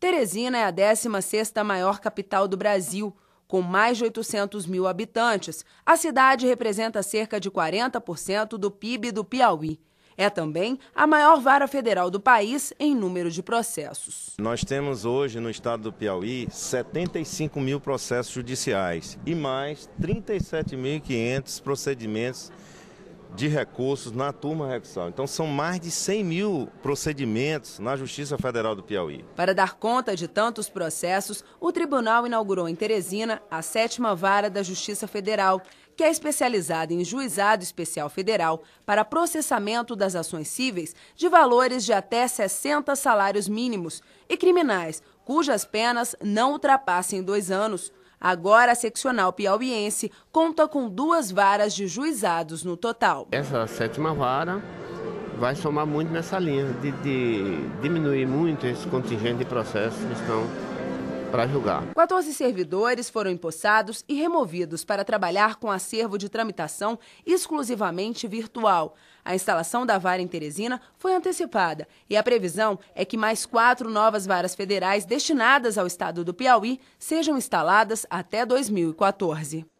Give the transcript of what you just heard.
Teresina é a 16ª maior capital do Brasil, com mais de 800 mil habitantes. A cidade representa cerca de 40% do PIB do Piauí. É também a maior vara federal do país em número de processos. Nós temos hoje no estado do Piauí 75 mil processos judiciais e mais 37.500 procedimentos de recursos na turma recursal. Então, são mais de 100 mil procedimentos na Justiça Federal do Piauí. Para dar conta de tantos processos, o tribunal inaugurou em Teresina a sétima vara da Justiça Federal, que é especializada em juizado especial federal para processamento das ações cíveis de valores de até 60 salários mínimos e criminais cujas penas não ultrapassem dois anos. Agora, a seccional piauiense conta com duas varas de juizados no total. Essa sétima vara vai somar muito nessa linha de, de diminuir muito esse contingente de processos que estão para julgar. 14 servidores foram empossados e removidos para trabalhar com acervo de tramitação exclusivamente virtual. A instalação da vara em Teresina foi antecipada e a previsão é que mais quatro novas varas federais destinadas ao estado do Piauí sejam instaladas até 2014.